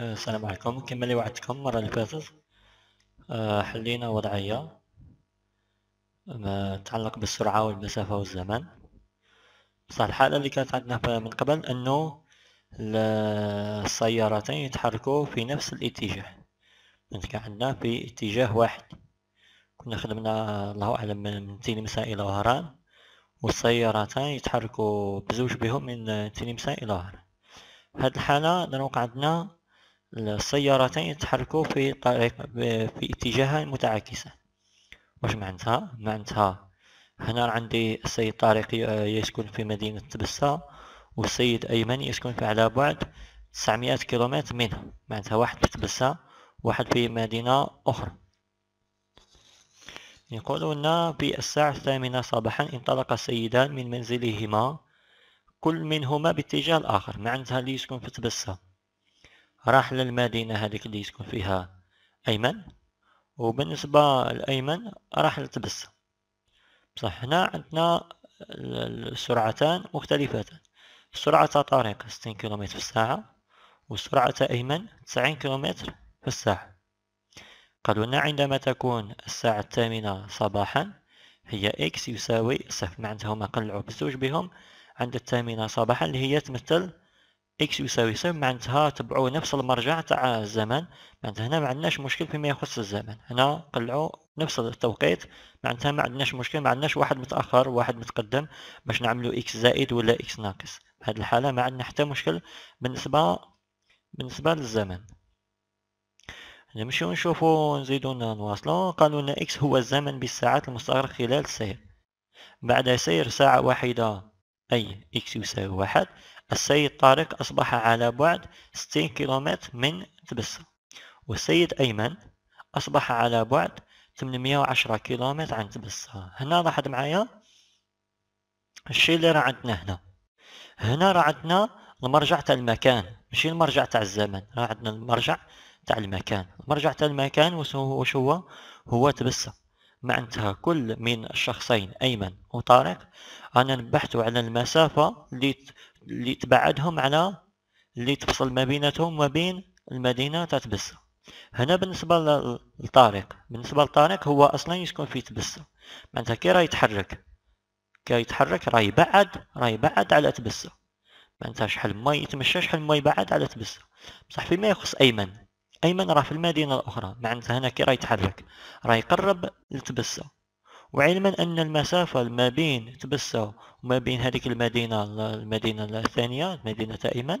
السلام عليكم كما وعدتكم المره اللي فاتت آه، حلينا وضعيه ما آه، تتعلق بالسرعه والمسافه والزمن بصح الحاله اللي كانت عندنا من قبل انه السيارتين يتحركوا في نفس الاتجاه يعني كان عندنا في اتجاه واحد كنا خدمنا الله اعلم من تلمسه الى وهران والسيارتان يتحركوا بزوج بهم من تلمسه الى وهران في هذه الحاله دروك عندنا السيارتين يتحركوا في طريق في اتجاهات متعاكسة واش معناتها معناتها هنا عندي السيد طارق يسكن في مدينة تبسة والسيد أيمن يسكن في على بعد 900 كيلومتر منها معناتها واحد في تبسة واحد في مدينة أخرى يقولون لنا في الساعة الثامنة صباحا انطلق السيدان من منزلهما كل منهما باتجاه الآخر معناتها اللي يسكن في تبسة راح للمدينة هذيك اللي تكون فيها أيمن وبالنسبة لأيمن راح لتبس بصح هنا عندنا السرعتان مختلفتان سرعة طارق 60 كيلومتر في الساعة وسرعة أيمن 90 كيلومتر في الساعة قالوا لنا عندما تكون الساعة الثامنة صباحا هي إكس يساوي صفر معناتها هما قلعو بزوج بهم عند الثامنة صباحا اللي هي تمثل اكس يساوي صفر معناتها تبعوا نفس المرجع تاع الزمن معناتها هنا ما عندناش مشكل فيما يخص الزمن هنا قلعوا نفس التوقيت معناتها ما عندناش مشكل ما عندناش واحد متاخر واحد متقدم باش نعملو اكس زائد ولا اكس ناقص بهذه الحاله ما عندنا حتى مشكل بالنسبه بالنسبه للزمن نمشيو نشوفو نزيدو نواصلو قالوا لنا اكس هو الزمن بالساعات المستغرق خلال السير بعد سير ساعه واحده أي إكس يساوي واحد السيد طارق أصبح على بعد 60 كيلومتر من تبسة والسيد أيمن أصبح على بعد 810 كيلومتر عن تبسة هنا لاحظ معايا الشيء اللي راه عندنا هنا هنا راه عندنا المرجع تاع المكان ماشي المرجع تاع الزمن راه عندنا المرجع تاع المكان المرجع تاع المكان واش هو هو تبسه معنتها كل من الشخصين أيمن وطارق أنا نبحت على المسافة اللي اللي تبعدهم على اللي تفصل ما بيناتهم وبين المدينة تاع تبسة هنا بالنسبة لطارق بالنسبة لطارق هو أصلا يسكن في تبسة معناتها كي راه يتحرك كي يتحرك راه يبعد راه يبعد على تبسة معناتها شحال ما يتمشى شحال ما يبعد على تبسة بصح فيما يخص أيمن ايمن راه في المدينه الاخرى معناتها نعم، هنا كي راه يتحرك راه يقرب لتبسه وعلما ان المسافه ما بين تبسه وما بين هذيك المدينه المدينه الثانيه مدينه ايمن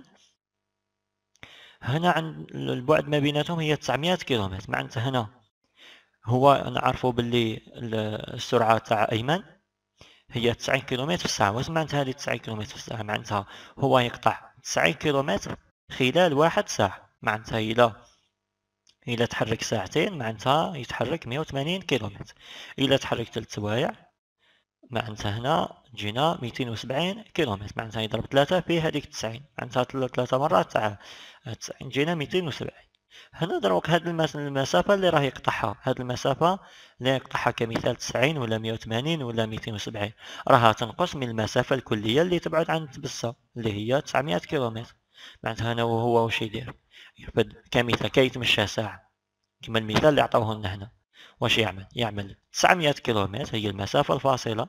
هنا عن البعد ما بيناتهم هي 900 كيلومتر معناتها هنا هو نعرفوا باللي السرعه تاع ايمن هي 90 كيلومتر في الساعه واش معناتها هذه 90 كيلومتر في الساعه معناتها هو يقطع 90 كيلومتر خلال واحد ساعه معناتها الى الى تحرك ساعتين معناتها يتحرك 180 كيلومتر الى تحرك 3 سوايع معناتها هنا جينا 270 كيلومتر معناتها يضرب 3 في هذيك 90 معناتها 3 مرات تاع 90 جينا 270 هنا دروك هاد المسافة اللي راه يقطعها هاد المسافة اللي يقطعها كمثال 90 ولا 180 ولا 270 راها تنقص من المسافة الكلية اللي تبعد عن تبسه اللي هي 900 كيلومتر معناتها هنا وهو واش يدير يفد كميثاكيت كي يتمشى ساعة كما المثال اللي عطوه لنا هنا واش يعمل يعمل 900 كيلومتر هي المسافة الفاصلة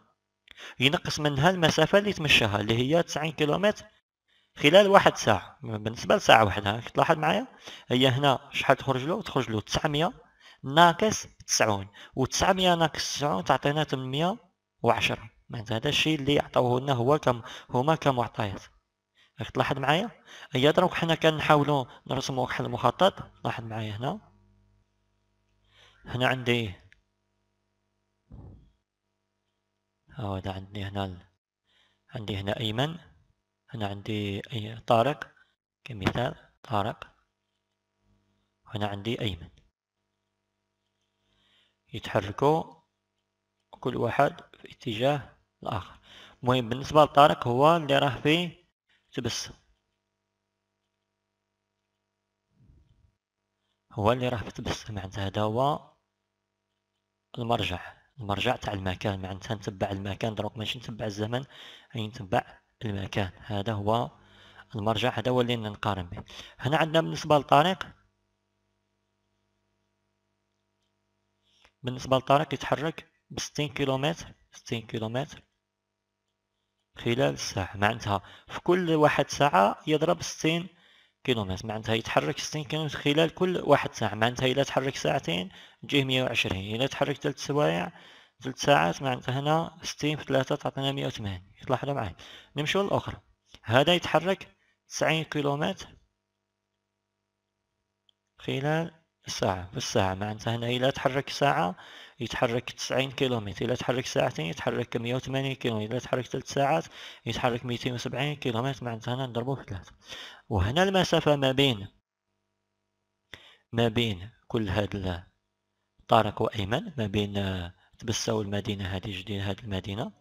ينقص منها المسافة اللي تمشاها اللي هي 90 كيلومتر خلال واحد ساعة بالنسبة لساعة واحدة تلاحظ معايا هي هنا شحال تخرج له تخرج له 900 ناقص 90 و900 ناقص 90 تعطينا 810 معناتها هذا الشيء اللي عطوه لنا هو كم هما كمعطيات راك تلاحظ معايا هي دروك حنا كنحاولوا نرسموا كحل مخطط لاحظ معايا هنا هنا عندي ها إيه؟ هذا عندي هنا ال... عندي هنا ايمن هنا عندي أي... طارق كمثال طارق هنا عندي ايمن يتحركوا كل واحد في اتجاه الاخر المهم بالنسبه لطارق هو اللي راه في تبس هو اللي راه تبس معناتها هذا هو المرجع المرجع تاع المكان معناتها نتبع المكان دروك ماشي نتبع الزمن يعني نتبع المكان هذا هو المرجع هذا هو اللي نقارن به هنا عندنا بالنسبة للطريق بالنسبة للطريق يتحرك بستين كيلومتر ستين كيلومتر خلال الساعة معناتها في كل واحد ساعة يضرب ستين كيلومتر معناتها يتحرك ستين كيلومتر خلال كل واحد ساعة معناتها إلا تحرك ساعتين تجيه مية وعشرين إلا تحرك ثلاث سوايع ثلاث ساعات معناتها هنا ستين في ثلاثة تعطينا 180 تلاحظوا معايا نمشيو للأخرى هذا يتحرك تسعين كيلومتر خلال الساعة في الساعة معناتها هنا إلا تحرك ساعة يتحرك 90 كيلومتر إذا تحرك ساعتين يتحرك 180 كيلومتر إذا تحرك 3 ساعات يتحرك 270 كيلومتر معناتها هنا نضربو في 3 وهنا المسافة ما بين ما بين كل هاد طارق وأيمن ما بين تبسة والمدينة هذه جديد هاد المدينة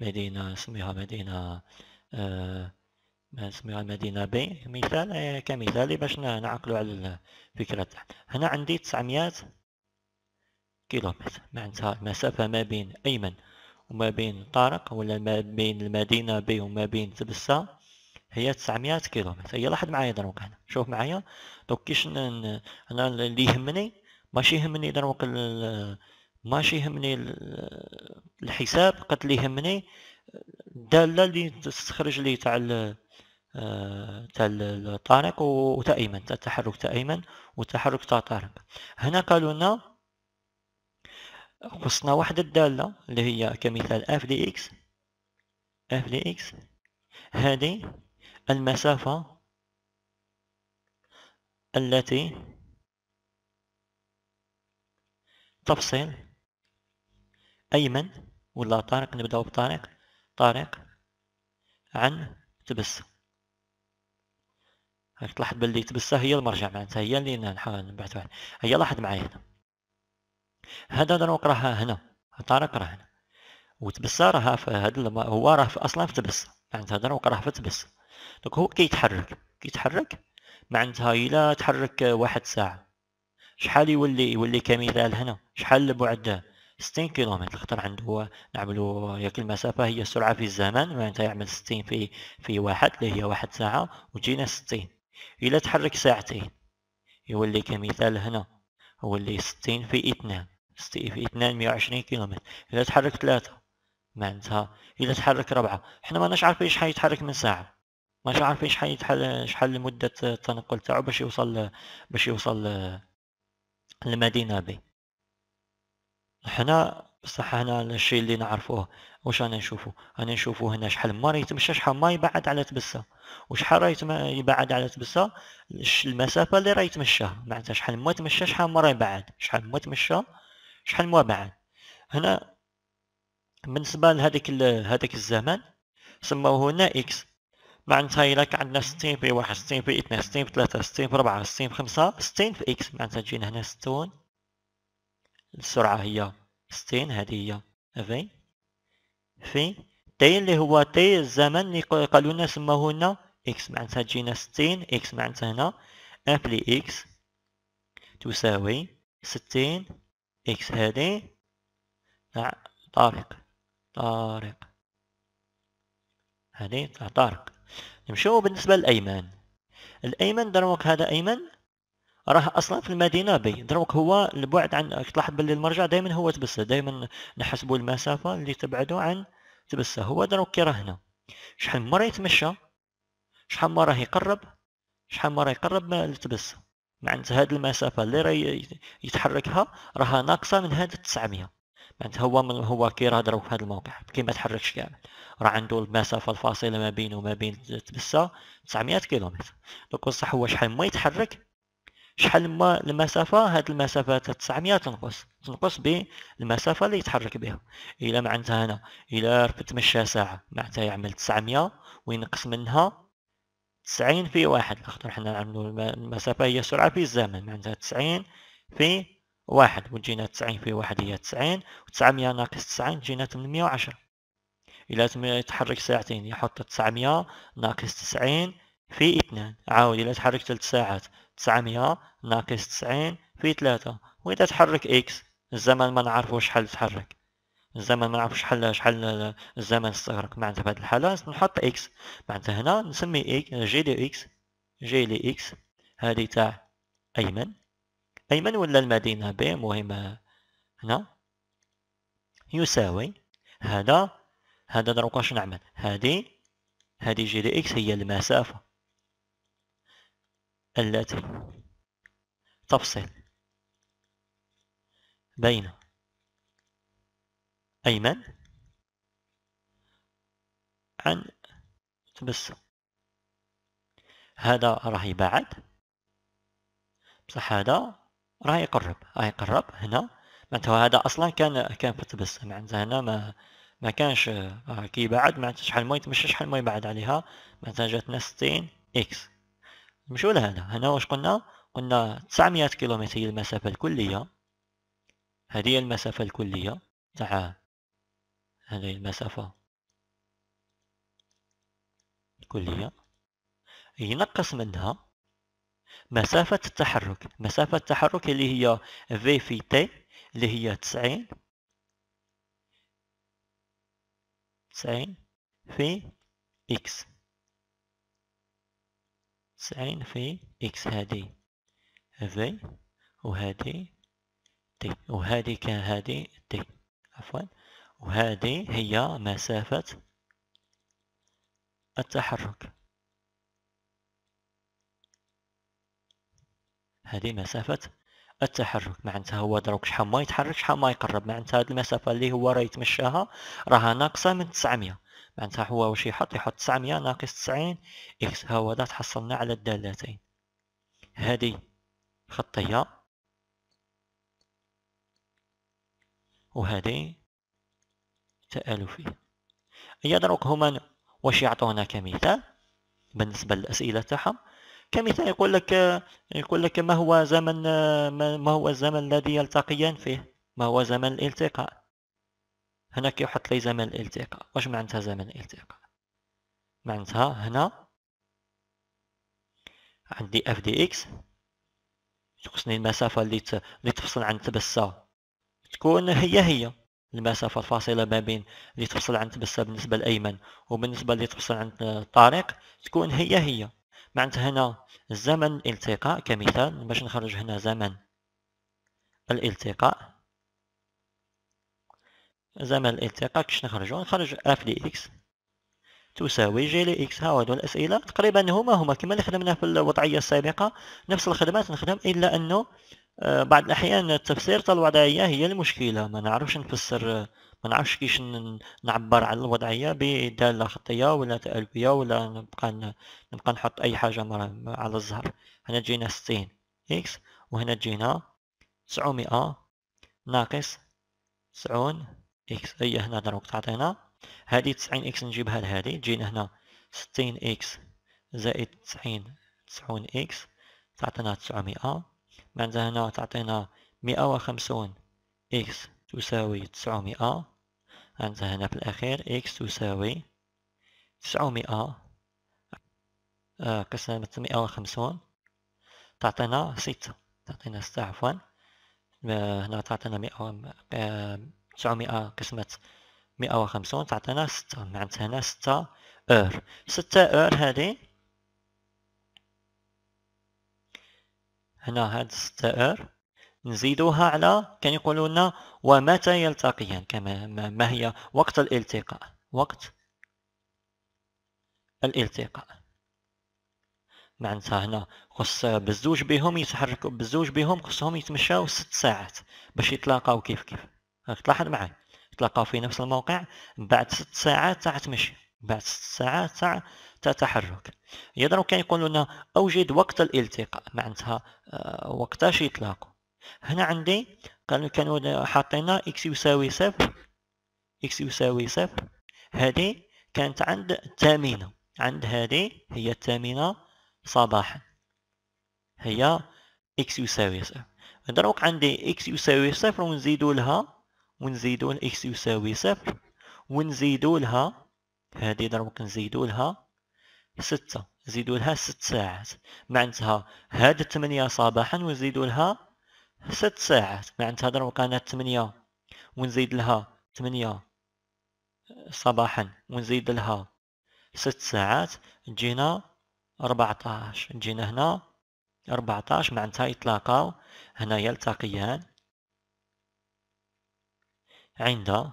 مدينة اسمها مدينة آه، ما نسميها مدينة بي مثال آه، كمثال باش نعقلوا على الفكرة هنا عندي 900 كيلومتر معناتها نعم، المسافة ما بين أيمن وما بين طارق ولا ما بين المدينة بي وما بين تبسة هي 900 كيلومتر هي لاحظ معايا دروك هنا شوف معايا دونك كيش انا اللي يهمني ماشي يهمني دروك ماشي يهمني الحساب قد اللي يهمني الداله اللي تستخرج لي تاع آه، تاع الطارق وتاع ايمن تاع التحرك تاع ايمن والتحرك تاع طارق هنا قالوا لنا خصنا واحد الدالة اللي هي كمثال اف دي اكس اف دي اكس هذه المسافة التي تفصل أيمن ولا طارق نبداو بطارق طارق عن تبس راك تلاحظ بلي تبسة هي المرجع معناتها هي اللي نبعث هي لاحظ معايا هنا هذا دروك راه هنا طارق راه هنا وتبسا راه في هذا الم... هو راه اصلا في تبسا معناتها دروك راه في تبسا دوك هو كيتحرك كيتحرك معناتها الا تحرك واحد ساعة شحال يولي يولي كاميرا هنا شحال البعد 60 كيلومتر خطر عنده هو نعملو ياك المسافه هي السرعه في الزمن معناتها يعمل 60 في في واحد اللي هي واحد ساعه وجينا 60 الا تحرك ساعتين يولي كمثال هنا هو اللي 60 في 2 في وعشرين كيلومتر إذا تحرك ثلاثة معناتها إذا تحرك ربعة حنا ماناش عارفين شحال يتحرك من ساعة ماناش عارفين شحال شحال مدة التنقل تاعو باش يوصل باش يوصل لمدينة بي حنا بصح هنا الشيء اللي نعرفوه واش انا نشوفو انا نشوفو هنا شحال ما يتمشى شحال ما يبعد على تبسة وشحال راه يبعد على تبسة المسافة اللي راه يتمشاها معناتها شحال ما تمشى شحال ما راه يبعد شحال ما تمشى شحال موابعا هنا بالنسبة لهذيك هذاك الزمان سموه هنا إكس معناتها إلا كان عندنا ستين في واحد ستين في اثنين ستين في ثلاثة ستين في ربعة ستين في خمسة ستين في إكس معناتها تجينا هنا ستون السرعة هي ستين هذه هي في في تي اللي هو تي الزمن اللي قالوا لنا سموه هنا إكس معناتها تجينا ستين إكس معناتها هنا أمبلي إكس تساوي ستين اكس هادي تاع طارق طارق هادي تاع طارق نمشيو بالنسبة لأيمن الأيمن دروك هذا أيمن راه اصلا في المدينه بي دروك هو البعد عن تلاحظ باللي المرجع دائما هو تبسه دائما نحسبوا المسافه اللي تبعدو عن تبسه هو دروك كي راه هنا شحال مره يتمشى شحال مره يقرب شحال مره يقرب لتبسه معناتها هاد المسافه اللي راه يتحركها راها ناقصه من هاد 900 معناتها هو من هو كيرهضروا في هاد الموقع كي ما تحركش كامل راه عنده المسافه الفاصله ما بينه وما بين تبسه 900 كيلومتر دونك بصح هو شحال ما يتحرك شحال ما المسافه هاد المسافه 900 تنقص تنقص بالمسافه اللي يتحرك بها الا معناتها هنا الا تمشى ساعه معناتها يعمل 900 وينقص منها تسعين في واحد خاطر حنا نعملو المسافة هي السرعة في الزمن معناتها تسعين في واحد وتجينا تسعين في واحد هي تسعين وتسعمية ناقص تسعين تجينا 810 وعشرة إلا يتحرك ساعتين يحط تسعمية ناقص تسعين في اثنان عاود إلا تحرك ثلث ساعات تسعمية ناقص تسعين في ثلاثة وإذا تحرك إكس الزمن ما نعرفوش شحال تحرك الزمن ما نعرفش شحال شحال الزمن استغرق معناتها في هذه الحالة نحط اكس معناتها هنا نسمي إكس جي دي اكس جي لي اكس هذه تاع أيمن أيمن ولا المدينة ب مهم هنا يساوي هذا هذا دروك واش نعمل هذه هذه جي دي اكس هي المسافة التي تفصل بين أيمن عن تبسم هذا راه يبعد بصح هذا راه يقرب راه يقرب هنا معناتها هذا اصلا كان كان في تبسم معناتها يعني هنا ما ما كانش كي يبعد معناتها شحال ما يتمشى شحال ما يبعد عليها معناتها جاتنا 60 اكس نمشيو لهنا هنا واش قلنا قلنا 900 كيلومتر هي المسافة الكلية هذه هي المسافة الكلية تاع هذه المسافة الكلية ينقص منها مسافة التحرك مسافة التحرك اللي هي V في T اللي هي 90 90 في X 90 في X هذه V وهذه T وهذه كان T عفوا وهذه هي مسافة التحرك هذه مسافة التحرك معناتها هو دروك شحال ما يتحرك شحال ما يقرب معناتها هذه المسافة اللي هو راه يتمشاها راها ناقصة من 900 معناتها هو واش يحط يحط 900 ناقص 90 اكس ها هو تحصلنا على الدالتين هذه خطية وهذه تآلفي فيه يدرك هما واش يعطونا كمثال بالنسبة للأسئلة تاعهم كمثال يقول لك يقول لك ما هو زمن ما هو الزمن الذي يلتقيان فيه ما هو زمن الالتقاء هناك يحط لي زمن الالتقاء واش معناتها زمن الالتقاء معناتها هنا عندي اف دي اكس تقصني المسافة اللي تفصل عن تبسة تكون هي هي المسافة الفاصلة ما بين اللي تفصل عن تبسة بالنسبة لأيمن وبالنسبة اللي تفصل عن طارق تكون هي هي معناتها هنا زمن الالتقاء كمثال باش نخرج هنا زمن الالتقاء زمن الالتقاء كش نخرجو نخرج اف دي اكس تساوي جي لي اكس هاو هادو الاسئله تقريبا هما هما كما اللي خدمنا في الوضعيه السابقه نفس الخدمات نخدم الا انه آه، بعض الأحيان تفسير الوضعية هي المشكلة ما نعرفش نفسر آه، ما نعرفش كيش نعبر على الوضعية بدالة خطية ولا تألوية ولا نبقى نبقى نحط أي حاجة على الزهر هنا تجينا ستين إكس وهنا تجينا 900 ناقص تسعون إكس هي هنا دروك تعطينا هذه تسعين إكس نجيبها لهذه تجينا هنا ستين إكس زائد تسعين تسعون إكس تعطينا 900 بعد هنا تعطينا مئة وخمسون إكس تساوي تسعمائة عندها هنا في الأخير إكس تساوي تسعمائة آه قسمة مئة وخمسون تعطينا ستة تعطينا ستة عفوا آه، هنا تعطينا مئة آه، تسعمائة قسمة مئة وخمسون تعطينا ستة معناتها هنا ستة أور ستة أور هذه هنا هاد الستائر نزيدوها على كان يقولوا لنا ومتى يلتقيان كما ما هي وقت الالتقاء وقت الالتقاء معناتها هنا خص بزوج بهم يتحركوا بزوج بهم خصهم يتمشاو ست ساعات باش يتلاقاو كيف كيف راك تلاحظ معايا يتلاقاو في نفس الموقع بعد ست ساعات تاع تمشي بعد ست ساعات تاع تحرك يقدروا كان يقولوا لنا اوجد وقت الالتقاء معناتها آه، وقتاش يتلاقوا هنا عندي كانوا كانوا حاطين اكس يساوي صفر اكس يساوي صفر هذه كانت عند الثامنة عند هذه هي الثامنة صباحا هي اكس يساوي صفر دروك عندي اكس يساوي صفر ونزيدو لها ونزيدو اكس يساوي صفر ونزيدو لها هذه دروك نزيدو لها ستة زيدوا لها ست ساعات معناتها هاد ثمانية صباحا ونزيدوا لها ست ساعات معناتها ضرب كانت ثمانية ونزيد لها ثمانية صباحا ونزيد لها ست ساعات تجينا ربعتاش تجينا هنا ربعتاش معناتها يتلاقاو هنا يلتقيان عند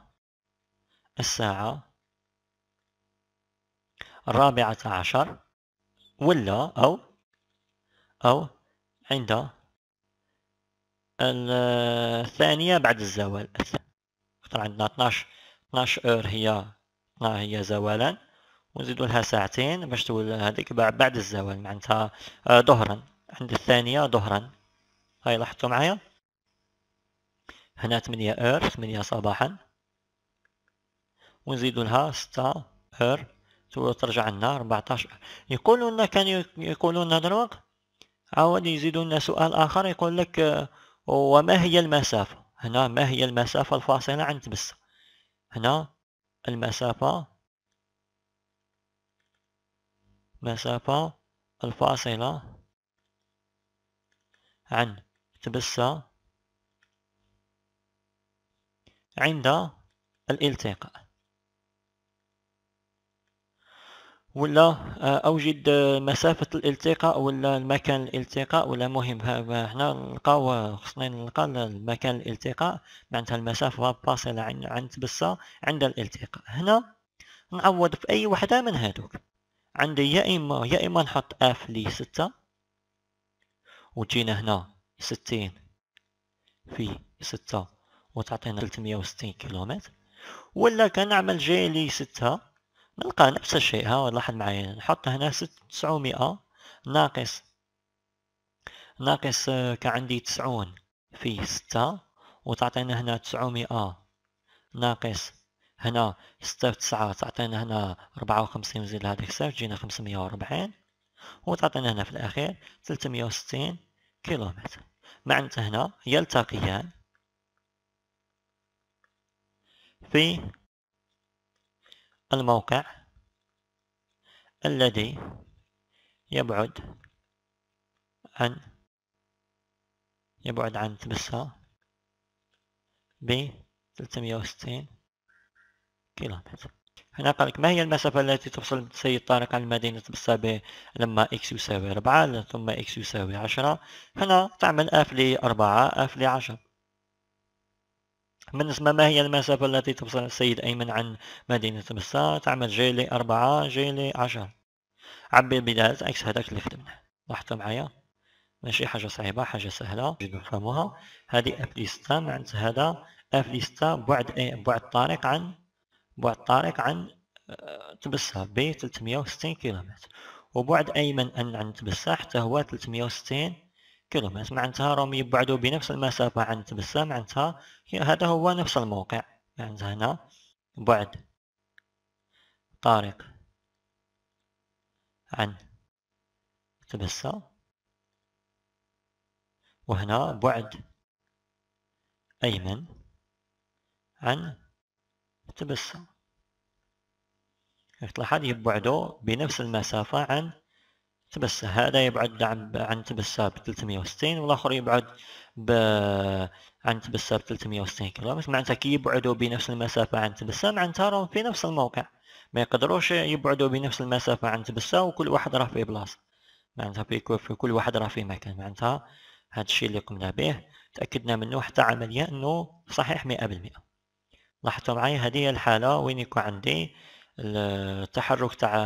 الساعة الرابعة عشر ولا أو أو عند آه، الثانية بعد الزوال خطر عندنا 12 12 اور هي هي زوالا ونزيدو لها ساعتين باش تولى هذيك بعد الزوال معناتها آه، ظهرا عند الثانية ظهرا هاي لاحظتوا معايا هنا 8 اور 8 صباحا ونزيدو لها 6 اور ترجع لنا 14 يقولوا لنا كان يقولوا لنا دروك عاود يزيدوا لنا سؤال اخر يقول لك وما هي المسافة هنا ما هي المسافة الفاصلة عن تبسة هنا المسافة مسافة الفاصلة عن تبسة عند الالتقاء ولا آه، اوجد آه، مسافة الالتقاء ولا المكان الالتقاء ولا مهم هنا نلقاو خصنا نلقى المكان الالتقاء معناتها المسافة فاصلة عن عن تبسة عند الالتقاء هنا نعوض في اي وحدة من هادوك عندي يا اما يا اما نحط اف لي ستة وتجينا هنا ستين في ستة وتعطينا 360 كيلومتر ولا كنعمل جي لي ستة نلقى نفس الشيء ها لاحظ معايا نحط هنا 900 ناقص ناقص آه، كعندي 90 تسعون في ستة وتعطينا هنا 900 ناقص هنا ستة في تسعة تعطينا هنا ربعة وخمسين وزيد لهذيك ستة تجينا خمسمية وربعين وتعطينا هنا في الأخير تلتمية وستين كيلومتر معناتها هنا يلتقيان في الموقع الذي يبعد عن يبعد عن تبسة ب 360 كيلومتر هنا قال ما هي المسافة التي تفصل سيد طارق عن مدينة ب لما x يساوي 4 ثم x يساوي 10 هنا تعمل اف لأربعة اف 10 بالنسبة ما هي المسافة التي تفصل السيد أيمن عن مدينة بسطاط تعمل جيلي أربعة جيلي عشر عبي بداية عكس هذاك اللي خدمناه لاحظت معايا ماشي حاجة صعيبة حاجة سهلة جيدوا نفهموها هذه اف ليستا معناتها هذا اف ليستا بعد اي بعد طارق عن بعد طارق عن آه، تبسا ب 360 كيلومتر وبعد أيمن أن عن تبسا حتى هو 360 كيلومتر معناتها راهم يبعدوا بنفس المسافة عن تبسة معناتها هذا هو نفس الموقع معناتها يعني هنا بعد طارق عن تبسة وهنا بعد أيمن عن تبسة تلاحظ يبعدوا بنفس المسافة عن تبس هذا يبعد عن عن تبسة ب 360 والاخر يبعد ب عن تبسة ب 360 كيلومتر معناتها كي يبعدوا بنفس المسافة عن تبسة معناتها راهم في نفس الموقع ما يقدروش يبعدوا بنفس المسافة عن تبسة وكل واحد راه في بلاصة معناتها في, كل واحد راه في مكان معناتها هذا الشيء اللي قمنا به تأكدنا منه حتى عملية انه صحيح 100% لاحظتوا معايا هذه هي الحالة وين يكون عندي التحرك تاع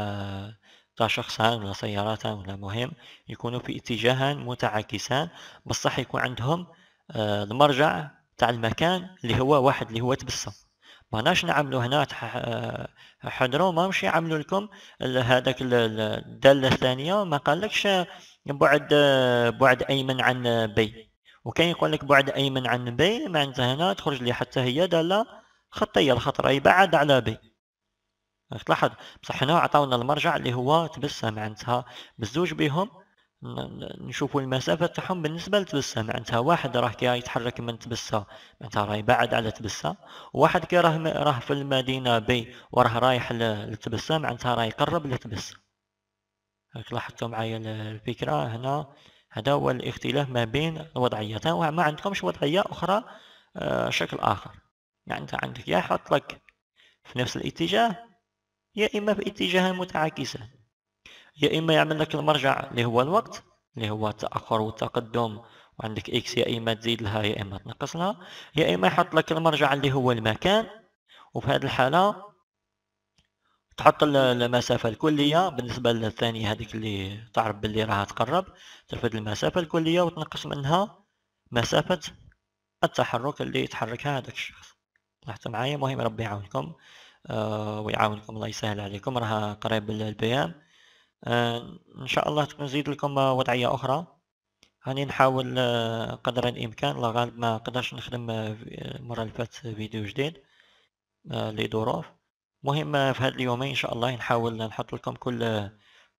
تاع شخصان ولا سياراتان ولا مهم يكونوا في اتجاهان متعاكسان بصح يكون عندهم آه، المرجع تاع المكان اللي هو واحد اللي هو تبسم ماناش نعملو هنا آه، حضروا ما مشي عملوا لكم هذاك الداله الثانيه ما قالكش بعد آه، بعد ايمن عن بي وكان يقول لك بعد ايمن عن بي معناتها هنا تخرج لي حتى هي داله خطيه الخط راهي بعد على بي راك تلاحظ بصح هنا عطاونا المرجع اللي هو تبسة معناتها بزوج بهم نشوفوا المسافة تاعهم بالنسبة لتبسة معناتها واحد راه كي يتحرك من تبسة معناتها راه يبعد على تبسة وواحد كي راه راه في المدينة بي وراه رايح لتبسة معناتها راه يقرب لتبسة راك لاحظتوا معايا الفكرة هنا هذا هو الاختلاف ما بين الوضعيتين وما عندكمش وضعية أخرى آه، شكل آخر معناتها يعني عندك يا حط لك في نفس الاتجاه يا إما في اتجاهين متعاكسين يا إما يعمل لك المرجع اللي هو الوقت اللي هو التأخر والتقدم وعندك إكس يا إما تزيد لها يا إما تنقص لها يا إما يحط لك المرجع اللي هو المكان وفي هذه الحالة تحط المسافة الكلية بالنسبة للثانية هذيك اللي تعرف باللي راها تقرب ترفد المسافة الكلية وتنقص منها مسافة التحرك اللي يتحركها هذاك الشخص لاحظت معايا مهم ربي يعاونكم آه، ويعاونكم الله يسهل عليكم راها قريب البيان آه، ان شاء الله تكون نزيد لكم وضعيه اخرى هاني نحاول آه، قدر الامكان لا غالب ما قدرش نخدم المره اللي فاتت فيديو جديد لظروف مهم في هاد اليومين ان شاء الله نحاول نحط لكم كل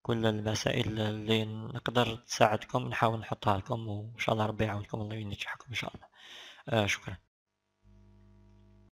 كل المسائل اللي نقدر تساعدكم نحاول نحطها لكم وان شاء الله ربي يعاونكم الله ينجحكم ان شاء الله شكرا